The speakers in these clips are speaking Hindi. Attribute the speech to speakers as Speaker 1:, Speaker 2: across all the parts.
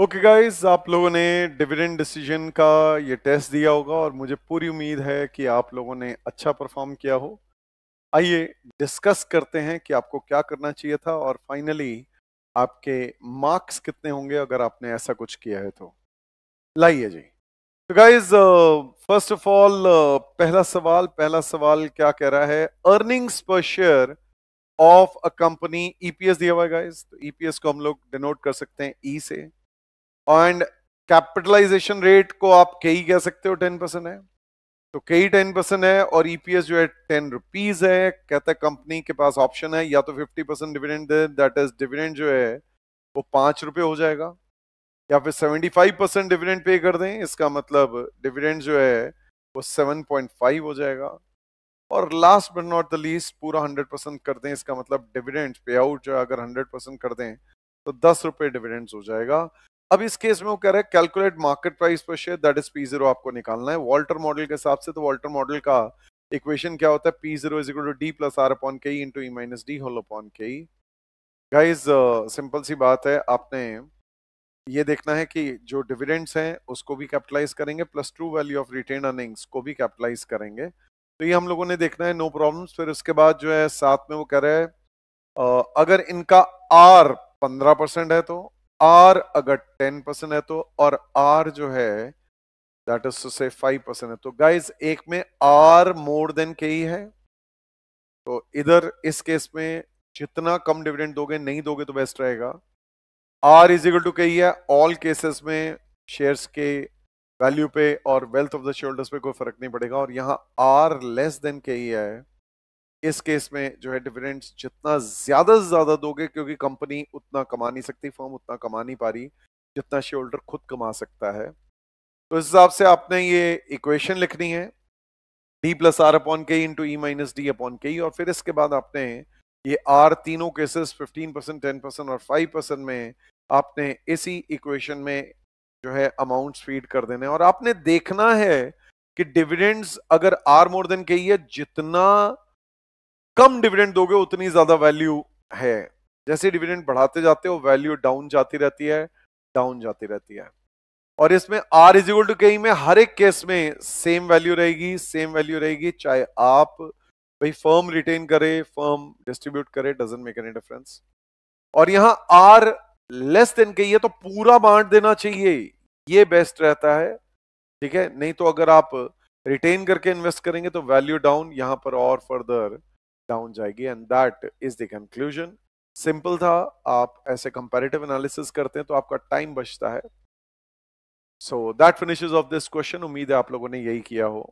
Speaker 1: ओके okay गाइस आप लोगों ने डिविडेंड डिसीजन का ये टेस्ट दिया होगा और मुझे पूरी उम्मीद है कि आप लोगों ने अच्छा परफॉर्म किया हो आइए डिस्कस करते हैं कि आपको क्या करना चाहिए था और फाइनली आपके मार्क्स कितने होंगे अगर आपने ऐसा कुछ किया है तो लाइए जी तो गाइज फर्स्ट ऑफ ऑल पहला सवाल पहला सवाल क्या कह रहा है earnings per share of a company EPS दिया हुआ है गाइज तो ईपीएस e को हम लोग डिनोट कर सकते हैं ई e से एंड कैपिटलाइजेशन रेट को आप कई कह सकते हो टेन परसेंट है तो कई टेन परसेंट है और ईपीएस e जो है टेन रुपीज है कहते हैं कंपनी के पास ऑप्शन है या तो fifty percent dividend that is dividend जो है वो पांच रुपये हो जाएगा या फिर seventy five percent dividend pay कर दें इसका मतलब डिविडेंड जो है वो सेवन पॉइंट फाइव हो जाएगा और last but not the least पूरा हंड्रेड परसेंट कर दें इसका मतलब डिविडेंड पे आउट जो है अगर हंड्रेड परसेंट कर दें तो दस रुपये डिविडेंड्स हो जाएगा अब इस केस में वो कह रहे हैं calculate market price per share that is P zero आपको निकालना है वॉल्टर मॉडल के हिसाब से तो वॉल्टर मॉडल का इक्वेशन क्या होता है P zero is equal to D plus R upon K into E minus D whole upon K guys simple सी बात है आपने ये देखना है कि जो डिविडेंड्स हैं उसको भी कैपिटलाइज करेंगे plus true value of retained earnings को भी कैपिटलाइज करेंगे तो ये हम लोगों ने देखना है नो no प्रॉब्लम्स फिर उसके बाद जो है साथ में वो कह रहे हैं अगर इनका आर पंद्रह परसेंट है तो आर अगर टेन परसेंट है तो और आर जो है दैट इज से फाइव परसेंट है तो गाइज एक में आर मोर देन के ही है तो इधर इस केस में जितना कम डिविडेंड दोगे नहीं दोगे तो बेस्ट रहेगा आर इज इक्वल टू के ही है ऑल केसेस में शेयर्स के वैल्यू पे और वेल्थ ऑफ द शोल्डर्स पे कोई फर्क नहीं पड़ेगा और यहां आर लेस देन के ही है इस केस में जो है डिविडेंड्स जितना ज्यादा से ज्यादा दोगे क्योंकि कंपनी उतना कमा नहीं सकती फॉर्म उतना कमा नहीं पा रही जितना शेयर होल्डर खुद कमा सकता है तो इस हिसाब से आपने ये इक्वेशन लिखनी है D plus R upon K into E minus D upon K और फिर इसके बाद आपने ये आर तीनों केसेस 15 परसेंट टेन परसेंट और 5 परसेंट में आपने इसी इक्वेशन में जो है अमाउंट फीड कर देने और आपने देखना है कि डिविडेंड्स अगर आर मोर देन के है जितना कम डिविडेंड दोगे उतनी ज्यादा वैल्यू है जैसे डिविडेंड बढ़ाते जाते हो वैल्यू डाउन जाती रहती है डाउन जाती रहती है और इसमें आर इज इक्वल टू के में हर एक केस में सेम वैल्यू रहेगी सेम वैल्यू रहेगी चाहे आप भाई फर्म रिटेन करे फर्म डिस्ट्रीब्यूट करे डजेंट मेक एनी डिफरेंस और यहां आर लेस देन के ये तो पूरा बांट देना चाहिए ये बेस्ट रहता है ठीक है नहीं तो अगर आप रिटेन करके इन्वेस्ट करेंगे तो वैल्यू डाउन यहां पर और फर्दर डाउन जाएगी and that is the conclusion simple था आप ऐसे कंपेरेटिव एनालिसिस करते हैं तो आपका टाइम बचता है so that finishes off this question उम्मीद है आप लोगों ने यही किया हो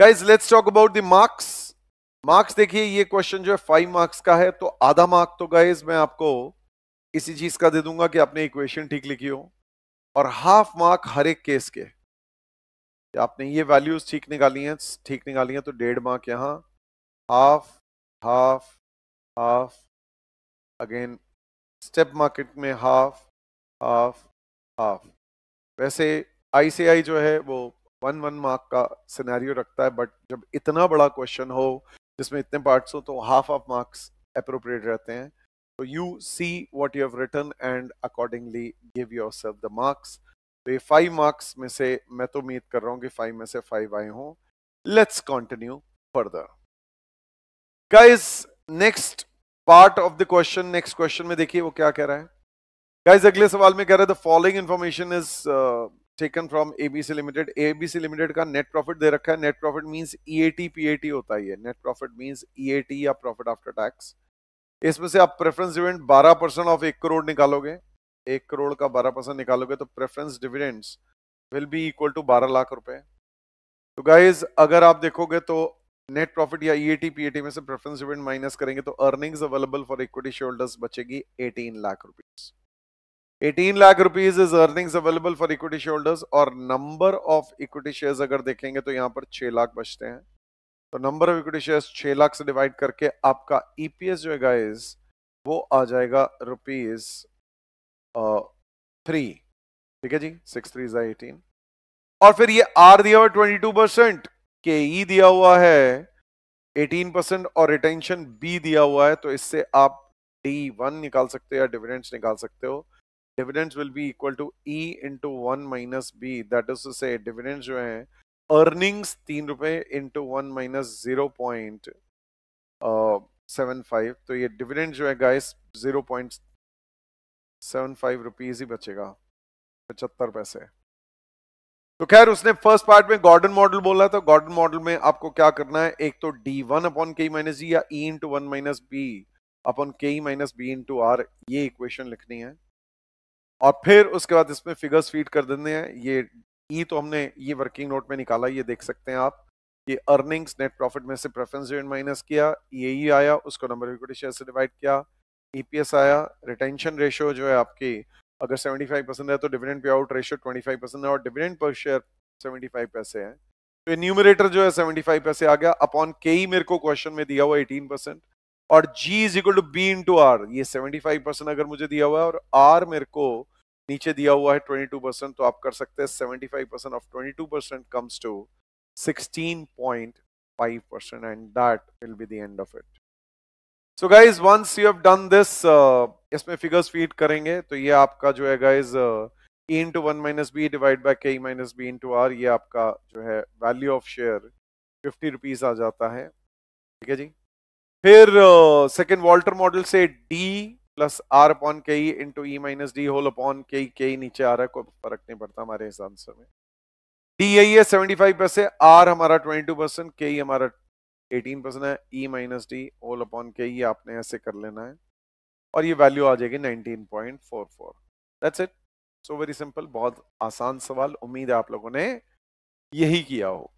Speaker 1: guys let's talk about the marks marks देखिए ये क्वेश्चन जो है फाइव मार्क्स का है तो आधा मार्क तो गाइज मैं आपको इसी चीज का दे दूंगा कि आपने इक्वेशन ठीक लिखी हो और हाफ मार्क हर एक केस के आपने ये वैल्यूज ठीक निकाली हैं ठीक निकाली हैं तो डेढ़ मार्क यहाँ half half half again step market में हाफ हाफ हाफ वैसे आईसीआई जो है वो वन वन मार्क का सिनेरियो रखता है बट जब इतना बड़ा क्वेश्चन हो जिसमें इतने पार्ट्स हो तो हाफ ऑफ मार्क्स अप्रोप्रिएट रहते हैं तो you see what you have written and accordingly give yourself the marks तो ये फाइव मार्क्स में से मैं तो उम्मीद कर रहा हूँ कि फाइव में से फाइव आए हों let's continue further guys next part of the question next question में देखिए वो क्या कह रहा है गाइस अगले सवाल में कह रहा है the following information is taken from ABC limited ABC limited का नेट प्रॉफिट दे रखा है net profit means EAT PAT होता है नेट प्रॉफिट मींस ईएटी या प्रॉफिट आफ्टर टैक्स इसमें से आप प्रेफरेंस डिविडेंड 12 परसेंट ऑफ एक करोड़ निकालोगे एक करोड़ का 12 परसेंट निकालोगे तो preference dividends will be equal to 12 lakh रुपए तो गाइज अगर आप देखोगे तो नेट प्रॉफिट या ईएटी e पीएटी में से प्रेफरेंस डिविडेंड माइनस करेंगे तो earnings available for equity shareholders बचेगी 18 lakh rupees 18 lakh rupees is earnings available for equity shareholders और नंबर ऑफ इक्विटी शेयर्स अगर देखेंगे तो यहाँ पर 6 लाख बचते हैं तो number of equity shares 6 lakh से डिवाइड करके आपका ईपीएस e जो है गाइस वो आ जाएगा रुपीज थ्री ठीक है जी सिक्स थ्री एटीन और फिर ये आर दिया हुआ ट्वेंटी टू परसेंट कि ई दिया हुआ है 18 परसेंट और रिटेंशन बी दिया हुआ है तो इससे आप डी वन निकाल सकते हो या डिविडेंड्स निकाल सकते हो dividends will be equal to E into one minus B that is से डिविडेंड जो है अर्निंग्स तीन रुपए into one minus zero point seven five तो ये डिविडेंड जो है guys zero point seven five rupees ही बचेगा पचहत्तर पैसे तो खैर उसने फर्स्ट पार्ट में गॉर्डन मॉडल बोला था गॉर्डन मॉडल में आपको क्या करना है एक तो D one upon K minus G या E into one minus B upon K minus B into R ये इक्वेशन लिखनी है और फिर उसके बाद इसमें फिगर्स फीड कर देने हैं ये ई e तो हमने ये वर्किंग नोट में निकाला ये देख सकते हैं आप कि अर्निंग्स नेट प्रॉफिट में से प्रेफरेंस रेट माइनस किया ये e ही e आया उसको नंबर ऑफ इक्विटी शेयर से डिवाइड किया ईपीएस आया रिटेंशन रेशियो जो है आपकी अगर 75 परसेंट है तो dividend pay out ratio 25 percent है और डिविडेंड पर शेयर 75 पैसे है तो न्यूमरेटर जो है 75 पैसे आ गया अपॉन के ही मेरे को क्वेश्चन में दिया हुआ 18 परसेंट और G is equal to B into R ये 75 परसेंट अगर मुझे दिया हुआ है और आर मेरे को नीचे दिया हुआ है 22 परसेंट तो आप कर सकते हैं seventy of twenty comes to sixteen and that will be be the end so guys once you have done this इसमें फिगर्स फीड करेंगे तो ये आपका जो है guys E into one minus B divide by K minus B into R ये आपका जो है value of share fifty rupees आ जाता है ठीक है जी फिर सेकेंड वॉल्टर मॉडल से D plus R upon K E into E minus D whole upon K E के ई नीचे आ रहा है कोई फर्क नहीं पड़ता हमारे हिसाब से डी यही है सेवेंटी फाइव परसेंट आर हमारा twenty two percent K E हमारा एटीन परसेंट है E minus D whole upon K ये आपने ऐसे कर लेना है और ये वैल्यू आ जाएगी nineteen point four four that's it so very simple बहुत आसान सवाल उम्मीद है आप लोगों ने यही किया हो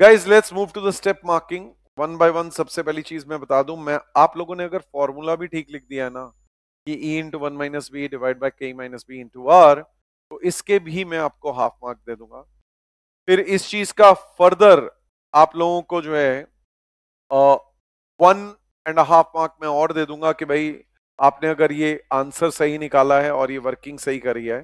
Speaker 1: guys let's move to the step marking one by one सबसे पहली चीज मैं बता दूं मैं आप लोगों ने अगर फॉर्मूला भी ठीक लिख दिया है ना कि E into one minus B divide by K minus B into R तो इसके भी मैं आपको हाफ मार्क दे दूंगा फिर इस चीज का फर्दर आप लोगों को जो है वन एंड हाफ मार्क में और दे दूंगा कि भाई आपने अगर ये आंसर सही निकाला है और ये वर्किंग सही करी है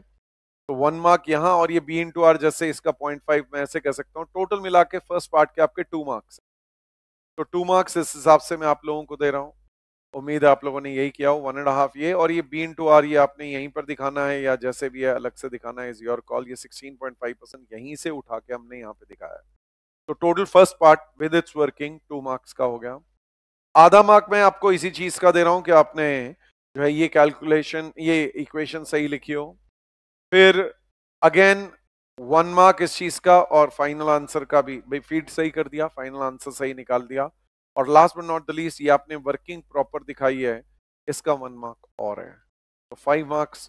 Speaker 1: तो वन मार्क यहाँ और ये बी इन टू आर जैसे इसका पॉइंट फाइव मैं ऐसे कह सकता हूँ टोटल मिला के फर्स्ट पार्ट के आपके टू मार्क्स तो टू मार्क्स इस हिसाब से मैं आप लोगों को दे रहा हूँ उम्मीद है आप लोगों ने यही किया हो वन एंड हाफ ये और ये बी इन टू आर ये आपने यहीं पर दिखाना है या जैसे भी है अलग से दिखाना है इज योर कॉल ये फाइव परसेंट यहीं से उठा के हमने यहाँ पे दिखाया है तो total first part with its working two marks का हो गया आधा मार्क मैं आपको इसी चीज का दे रहा हूं कि आपने जो है ये कैलकुलेशन ये इक्वेशन सही लिखी हो फिर अगेन वन मार्क इस चीज का और फाइनल आंसर का भी भाई फीड सही कर दिया फाइनल आंसर सही निकाल दिया और last but not the least ये आपने वर्किंग प्रॉपर दिखाई है इसका वन मार्क और है तो five marks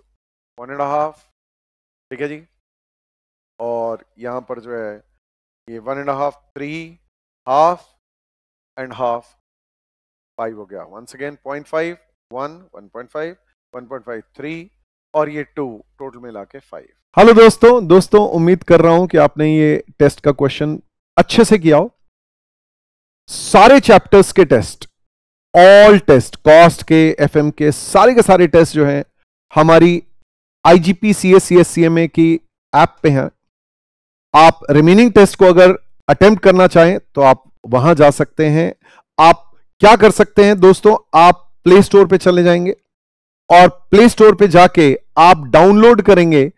Speaker 1: one and half ठीक है जी और यहां पर जो है ये one and half three half and half five हो गया once again point five one one point five one point five three और ये टू टोटल मिला के फाइव हेलो दोस्तों दोस्तों उम्मीद कर रहा हूं कि आपने ये टेस्ट का क्वेश्चन अच्छे से किया हो सारे चैप्टर्स के टेस्ट ऑल टेस्ट कॉस्ट के एफ के सारे के सारे टेस्ट जो हैं हमारी आईजीपी सीएस सीएससीएमए की ऐप पे हैं आप रिमेनिंग टेस्ट को अगर अटेम्प्ट करना चाहें तो आप वहां जा सकते हैं आप क्या कर सकते हैं दोस्तों आप प्ले स्टोर पे चले जाएंगे और प्ले स्टोर पे जाके आप डाउनलोड करेंगे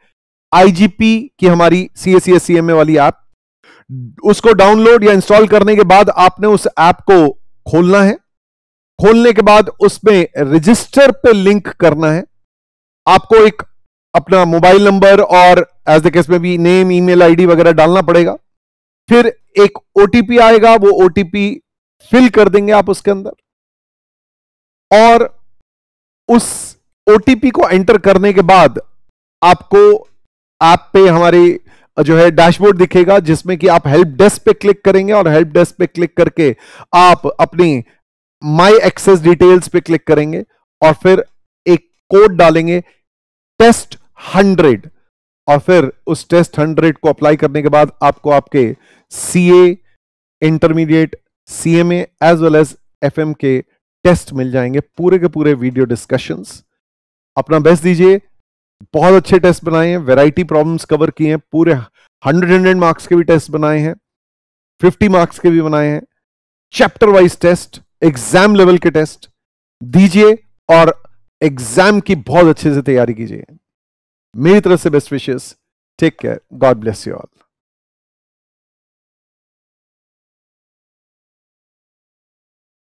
Speaker 1: आईजीपी की हमारी सी एस सी वाली ऐप उसको डाउनलोड या इंस्टॉल करने के बाद आपने उस ऐप को खोलना है खोलने के बाद उसमें रजिस्टर पे लिंक करना है आपको एक अपना मोबाइल नंबर और एज द केस में भी नेम ईमेल आईडी वगैरह डालना पड़ेगा फिर एक ओटीपी आएगा वो ओटीपी फिल कर देंगे आप उसके अंदर और उस ओटीपी को एंटर करने के बाद आपको ऐप पे हमारी जो है डैशबोर्ड दिखेगा जिसमें कि आप हेल्प डेस्क पे क्लिक करेंगे और हेल्प डेस्क पे क्लिक करके आप अपनी माय एक्सेस डिटेल्स पे क्लिक करेंगे और फिर एक कोड डालेंगे टेस्ट हंड्रेड और फिर उस टेस्ट हंड्रेड को अप्लाई करने के बाद आपको आपके C A intermediate C M as well as F M के टेस्ट मिल जाएंगे पूरे के पूरे वीडियो डिस्कशंस अपना बेस्ट दीजिए बहुत अच्छे टेस्ट बनाए हैं वेराइटी प्रॉब्लम्स कवर किए हैं पूरे हंड्रेड हंड्रेड मार्क्स के भी टेस्ट बनाए हैं फिफ्टी मार्क्स के भी बनाए हैं chapter wise test exam level के टेस्ट दीजिए और एग्जाम की बहुत अच्छे से तैयारी कीजिए मेरी तरफ से best wishes take care God bless you all